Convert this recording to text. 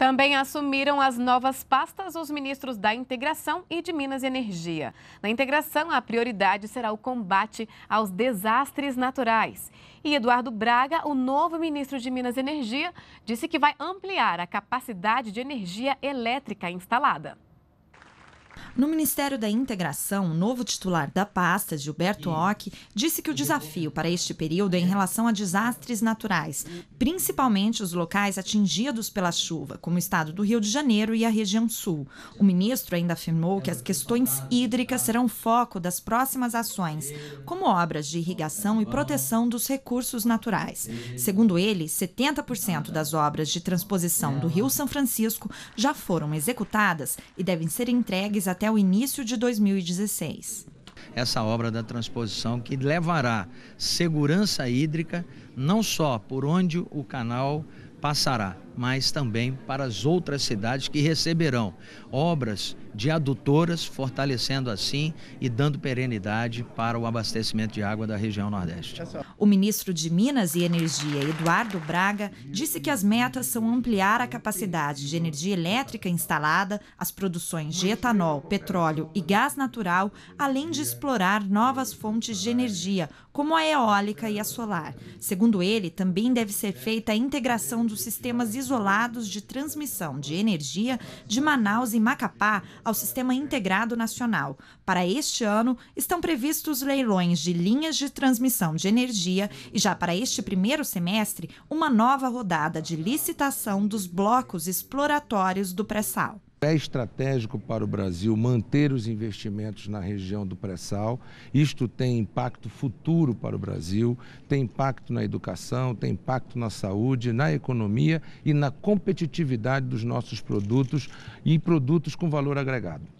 Também assumiram as novas pastas os ministros da Integração e de Minas e Energia. Na integração, a prioridade será o combate aos desastres naturais. E Eduardo Braga, o novo ministro de Minas e Energia, disse que vai ampliar a capacidade de energia elétrica instalada. No Ministério da Integração, o novo titular da pasta, Gilberto Ock, disse que o é desafio né? para este período é em é. relação a desastres naturais, principalmente os locais atingidos pela chuva, como o estado do Rio de Janeiro e a região sul. O ministro ainda afirmou é, que as questões né? hídricas serão tá. foco das próximas ações, como obras de irrigação e tá. proteção dos recursos naturais. Segundo ele, 70% tá. das obras de transposição do Rio São Francisco já foram executadas e devem ser entregues até o início de 2016 essa obra da transposição que levará segurança hídrica não só por onde o canal passará, mas também para as outras cidades que receberão obras de adutoras, fortalecendo assim e dando perenidade para o abastecimento de água da região Nordeste. O ministro de Minas e Energia, Eduardo Braga, disse que as metas são ampliar a capacidade de energia elétrica instalada, as produções de etanol, petróleo e gás natural, além de explorar novas fontes de energia, como a eólica e a solar. Segundo ele, também deve ser feita a integração dos sistemas isolados de transmissão de energia de Manaus e Macapá ao Sistema Integrado Nacional. Para este ano, estão previstos leilões de linhas de transmissão de energia e já para este primeiro semestre, uma nova rodada de licitação dos blocos exploratórios do pré-sal. É estratégico para o Brasil manter os investimentos na região do pré-sal. Isto tem impacto futuro para o Brasil, tem impacto na educação, tem impacto na saúde, na economia e na competitividade dos nossos produtos e produtos com valor agregado.